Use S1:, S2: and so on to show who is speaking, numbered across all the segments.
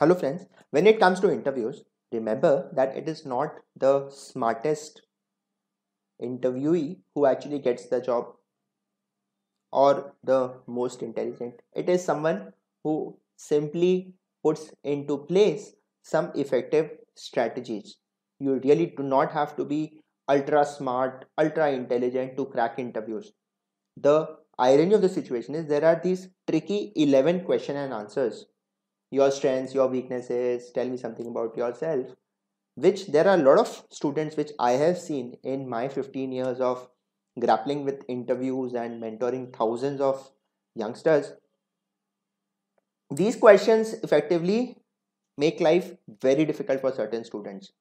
S1: Hello friends, when it comes to interviews, remember that it is not the smartest interviewee who actually gets the job or the most intelligent. It is someone who simply puts into place some effective strategies. You really do not have to be ultra smart, ultra intelligent to crack interviews. The irony of the situation is there are these tricky 11 question and answers your strengths your weaknesses tell me something about yourself which there are a lot of students which i have seen in my 15 years of grappling with interviews and mentoring thousands of youngsters these questions effectively make life very difficult for certain students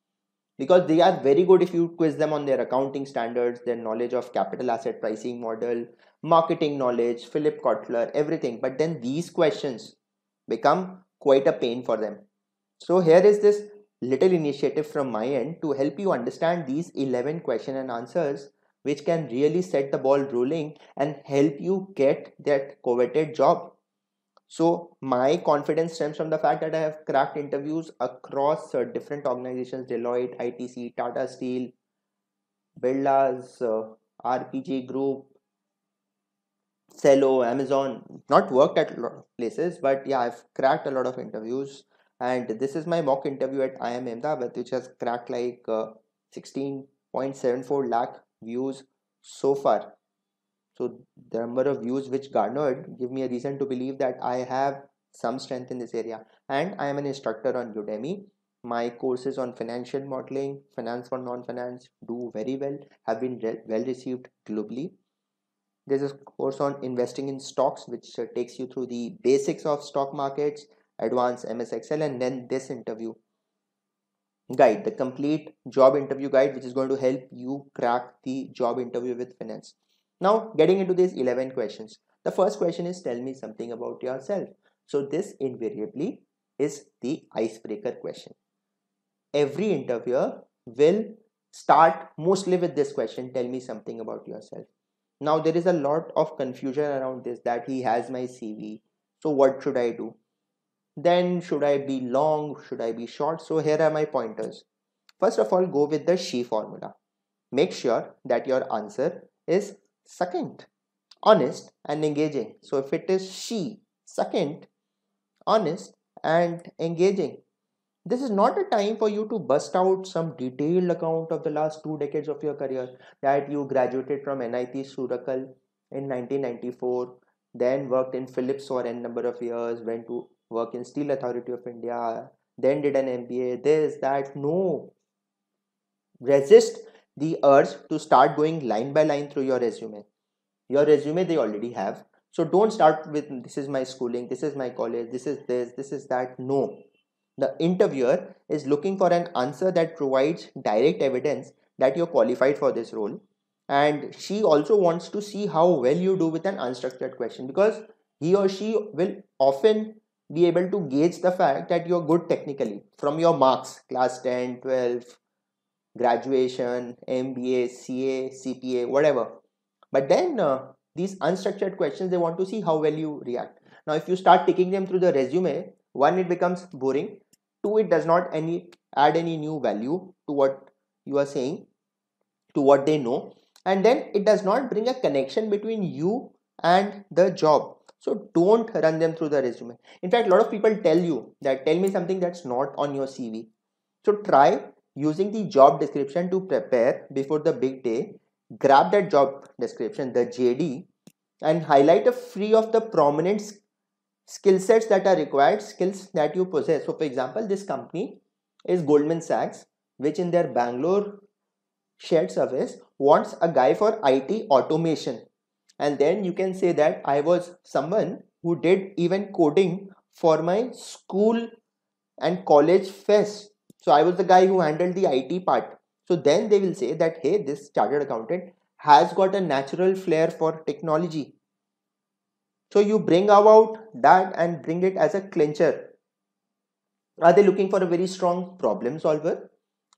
S1: because they are very good if you quiz them on their accounting standards their knowledge of capital asset pricing model marketing knowledge philip kotler everything but then these questions become quite a pain for them. So here is this little initiative from my end to help you understand these 11 question and answers which can really set the ball rolling and help you get that coveted job. So my confidence stems from the fact that I have cracked interviews across uh, different organizations, Deloitte, ITC, Tata Steel, Builders, uh, RPG Group, Cello, Amazon, not worked at a lot of places, but yeah, I've cracked a lot of interviews. And this is my mock interview at IIM Ahmedabad, which has cracked like uh, 16.74 lakh views so far. So the number of views which garnered give me a reason to believe that I have some strength in this area. And I am an instructor on Udemy. My courses on financial modeling, finance for non-finance do very well, have been re well received globally there's a course on investing in stocks which uh, takes you through the basics of stock markets advanced ms excel and then this interview guide the complete job interview guide which is going to help you crack the job interview with finance now getting into these 11 questions the first question is tell me something about yourself so this invariably is the icebreaker question every interviewer will start mostly with this question tell me something about yourself now there is a lot of confusion around this that he has my cv so what should i do then should i be long should i be short so here are my pointers first of all go with the she formula make sure that your answer is second honest and engaging so if it is she second honest and engaging this is not a time for you to bust out some detailed account of the last two decades of your career that you graduated from NIT Surakal in 1994, then worked in Philips for n number of years, went to work in Steel Authority of India, then did an MBA, this, that. No. Resist the urge to start going line by line through your resume. Your resume they already have. So don't start with this is my schooling, this is my college, this is this, this is that. No. The interviewer is looking for an answer that provides direct evidence that you're qualified for this role. And she also wants to see how well you do with an unstructured question because he or she will often be able to gauge the fact that you're good technically from your marks class 10 12 graduation mba ca cpa whatever but then uh, these unstructured questions they want to see how well you react now if you start taking them through the resume one it becomes boring to it does not any add any new value to what you are saying to what they know and then it does not bring a connection between you and the job so don't run them through the resume in fact a lot of people tell you that tell me something that's not on your cv so try using the job description to prepare before the big day grab that job description the jd and highlight a few of the prominent skill sets that are required skills that you possess so for example this company is goldman sachs which in their bangalore shared service wants a guy for it automation and then you can say that i was someone who did even coding for my school and college fest so i was the guy who handled the it part so then they will say that hey this chartered accountant has got a natural flair for technology so you bring about that and bring it as a clincher. Are they looking for a very strong problem solver?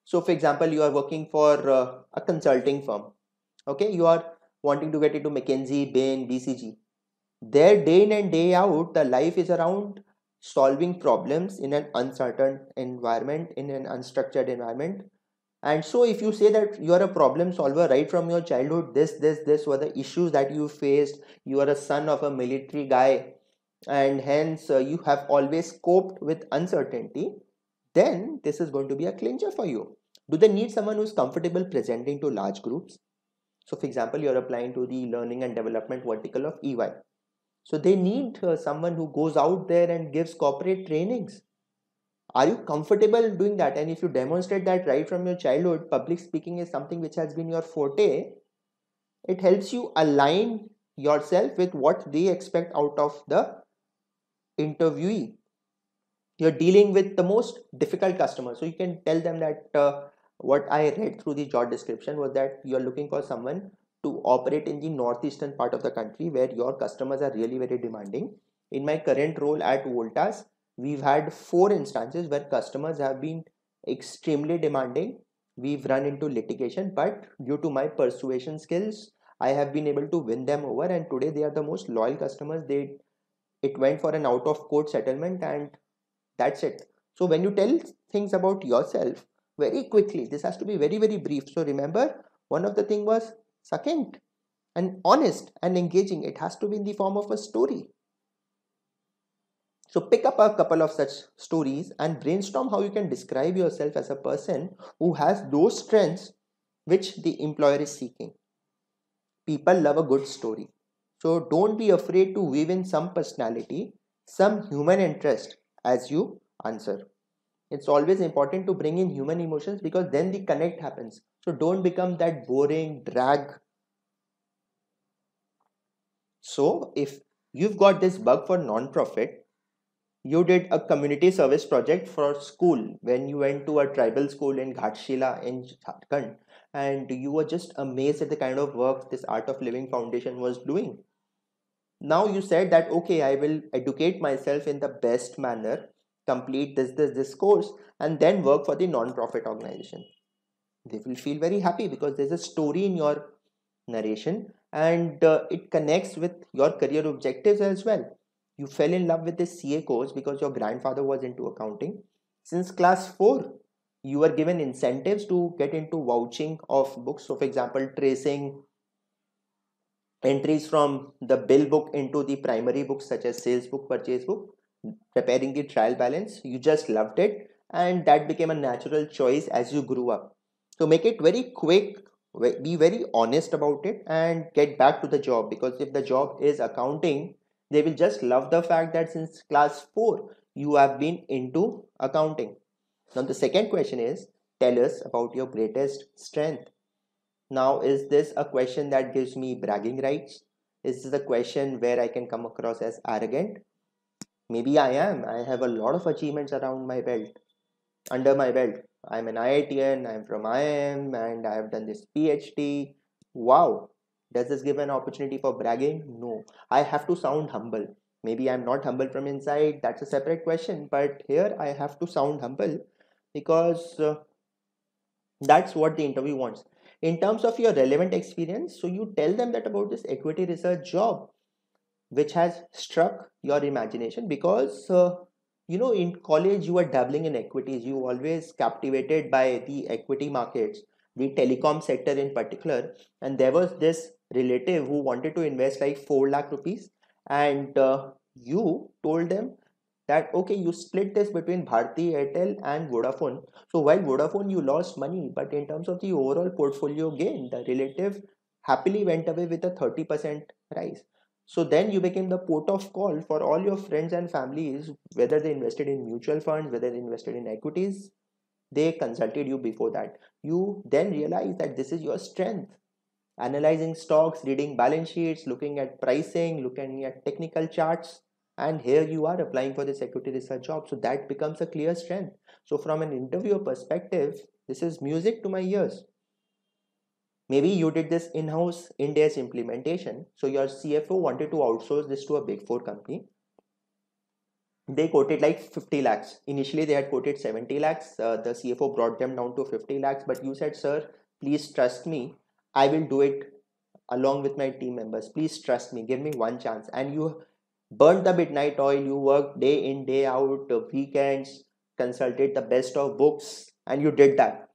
S1: So for example, you are working for uh, a consulting firm. Okay, you are wanting to get into McKinsey, Bain, BCG. Their day in and day out, the life is around solving problems in an uncertain environment, in an unstructured environment and so if you say that you are a problem solver right from your childhood this this this were the issues that you faced you are a son of a military guy and hence uh, you have always coped with uncertainty then this is going to be a clincher for you do they need someone who's comfortable presenting to large groups so for example you're applying to the learning and development vertical of ey so they need uh, someone who goes out there and gives corporate trainings are you comfortable doing that and if you demonstrate that right from your childhood public speaking is something which has been your forte it helps you align yourself with what they expect out of the interviewee you're dealing with the most difficult customer so you can tell them that uh, what i read through the job description was that you're looking for someone to operate in the northeastern part of the country where your customers are really very demanding in my current role at voltas we've had four instances where customers have been extremely demanding we've run into litigation but due to my persuasion skills i have been able to win them over and today they are the most loyal customers they it went for an out of court settlement and that's it so when you tell things about yourself very quickly this has to be very very brief so remember one of the thing was second and honest and engaging it has to be in the form of a story so pick up a couple of such stories and brainstorm how you can describe yourself as a person who has those strengths which the employer is seeking. People love a good story. So don't be afraid to weave in some personality, some human interest as you answer. It's always important to bring in human emotions because then the connect happens. So don't become that boring drag. So if you've got this bug for non-profit, you did a community service project for school when you went to a tribal school in Ghatshila in Jharkhand and you were just amazed at the kind of work this Art of Living Foundation was doing. Now you said that okay, I will educate myself in the best manner, complete this, this, this course, and then work for the non-profit organization. They will feel very happy because there's a story in your narration and uh, it connects with your career objectives as well you fell in love with this CA course because your grandfather was into accounting. Since class 4, you were given incentives to get into vouching of books. So, for example, tracing entries from the bill book into the primary books such as sales book, purchase book, preparing the trial balance. You just loved it, and that became a natural choice as you grew up. So, make it very quick be very honest about it and get back to the job because if the job is accounting they will just love the fact that since class 4 you have been into accounting now the second question is tell us about your greatest strength now is this a question that gives me bragging rights is this a question where i can come across as arrogant maybe i am i have a lot of achievements around my belt under my belt i'm an iitian i'm from iim and i have done this phd wow does this give an opportunity for bragging? No. I have to sound humble. Maybe I'm not humble from inside, that's a separate question, but here I have to sound humble because uh, that's what the interview wants. In terms of your relevant experience, so you tell them that about this equity research job which has struck your imagination because uh, you know in college you were dabbling in equities you always captivated by the equity markets the telecom sector in particular and there was this relative who wanted to invest like 4 lakh rupees and uh, you told them that okay you split this between Bharti Airtel and Vodafone so while Vodafone you lost money but in terms of the overall portfolio gain the relative happily went away with a 30% rise so then you became the port of call for all your friends and families whether they invested in mutual funds whether they invested in equities they consulted you before that you then realize that this is your strength analyzing stocks, reading balance sheets, looking at pricing, looking at technical charts. And here you are applying for the security research job. So that becomes a clear strength. So from an interviewer perspective, this is music to my ears. Maybe you did this in-house India's implementation. So your CFO wanted to outsource this to a big four company. They quoted like 50 lakhs. Initially, they had quoted 70 lakhs. Uh, the CFO brought them down to 50 lakhs. But you said, sir, please trust me I will do it along with my team members. Please trust me. Give me one chance. And you burn the midnight oil. You work day in, day out, uh, weekends, consulted the best of books, and you did that.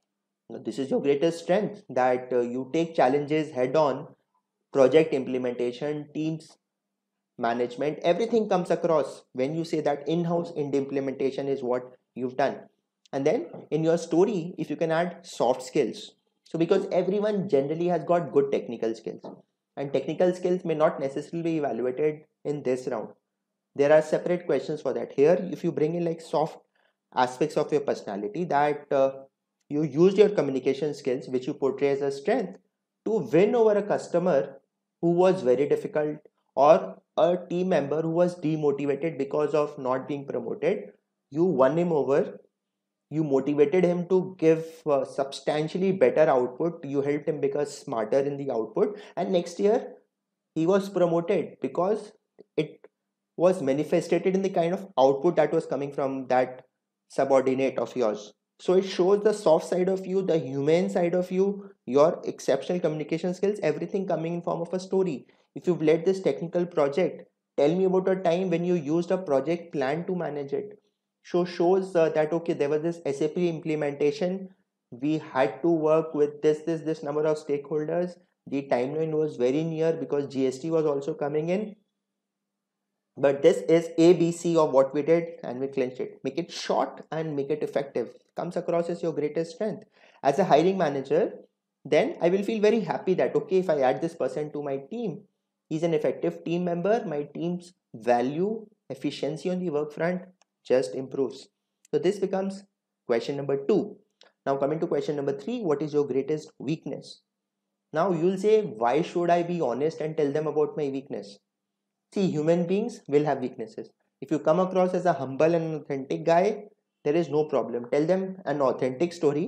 S1: This is your greatest strength that uh, you take challenges head on, project implementation, teams management, everything comes across when you say that in house in implementation is what you've done. And then in your story, if you can add soft skills, so because everyone generally has got good technical skills and technical skills may not necessarily be evaluated in this round. There are separate questions for that. Here, if you bring in like soft aspects of your personality that uh, you used your communication skills, which you portray as a strength to win over a customer who was very difficult or a team member who was demotivated because of not being promoted, you won him over you motivated him to give uh, substantially better output you helped him become smarter in the output and next year he was promoted because it was manifested in the kind of output that was coming from that subordinate of yours so it shows the soft side of you the human side of you your exceptional communication skills everything coming in form of a story if you've led this technical project tell me about a time when you used a project plan to manage it so shows uh, that okay there was this sap implementation we had to work with this this this number of stakeholders the timeline was very near because gst was also coming in but this is abc of what we did and we clinched it make it short and make it effective comes across as your greatest strength as a hiring manager then i will feel very happy that okay if i add this person to my team he's an effective team member my team's value efficiency on the work front just improves so this becomes question number two now coming to question number three what is your greatest weakness now you'll say why should i be honest and tell them about my weakness see human beings will have weaknesses if you come across as a humble and authentic guy there is no problem tell them an authentic story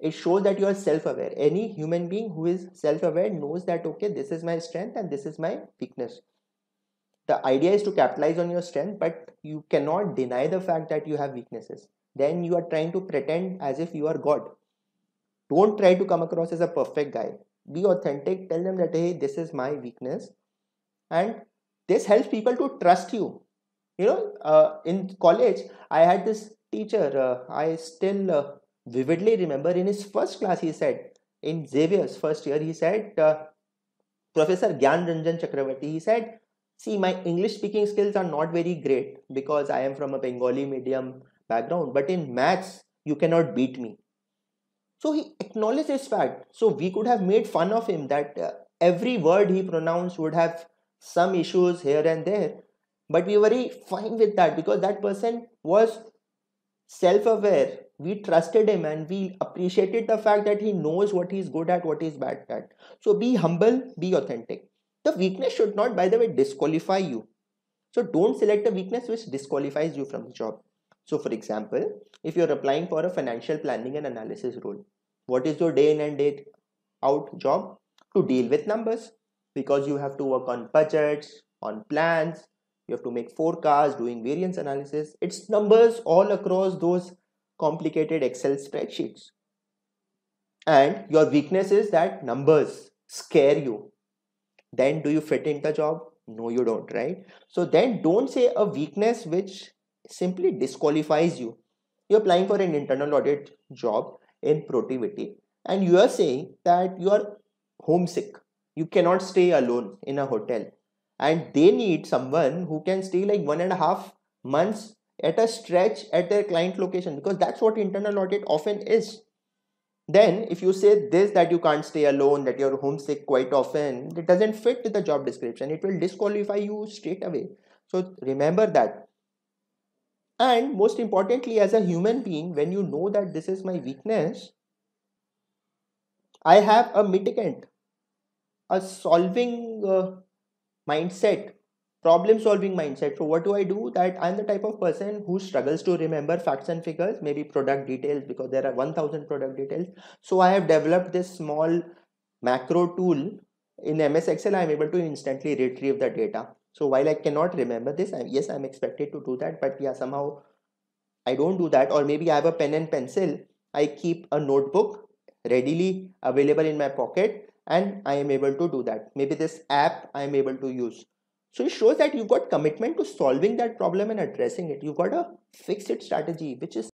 S1: it shows that you are self-aware any human being who is self-aware knows that okay this is my strength and this is my weakness the idea is to capitalize on your strength but you cannot deny the fact that you have weaknesses then you are trying to pretend as if you are god don't try to come across as a perfect guy be authentic tell them that hey this is my weakness and this helps people to trust you you know uh, in college i had this teacher uh, i still uh, vividly remember in his first class he said in xavier's first year he said uh, professor gyan ranjan chakravarti he said See, my English speaking skills are not very great because I am from a Bengali medium background, but in maths, you cannot beat me. So he acknowledged this fact. So we could have made fun of him that uh, every word he pronounced would have some issues here and there. But we were very fine with that because that person was self aware. We trusted him and we appreciated the fact that he knows what he's good at, what he's bad at. So be humble, be authentic. The weakness should not, by the way, disqualify you. So don't select a weakness which disqualifies you from the job. So for example, if you're applying for a financial planning and analysis role, what is your day in and day out job? To deal with numbers because you have to work on budgets, on plans, you have to make forecasts, doing variance analysis. It's numbers all across those complicated Excel spreadsheets. And your weakness is that numbers scare you then do you fit in the job no you don't right so then don't say a weakness which simply disqualifies you you're applying for an internal audit job in productivity and you are saying that you are homesick you cannot stay alone in a hotel and they need someone who can stay like one and a half months at a stretch at their client location because that's what internal audit often is then if you say this that you can't stay alone that you're homesick quite often it doesn't fit the job description it will disqualify you straight away so remember that and most importantly as a human being when you know that this is my weakness i have a mitigant a solving uh, mindset problem solving mindset so what do i do that i'm the type of person who struggles to remember facts and figures maybe product details because there are 1000 product details so i have developed this small macro tool in ms excel i'm able to instantly retrieve the data so while i cannot remember this I'm, yes i'm expected to do that but yeah somehow i don't do that or maybe i have a pen and pencil i keep a notebook readily available in my pocket and i am able to do that maybe this app i am able to use so it shows that you've got commitment to solving that problem and addressing it. You've got a fixed strategy, which is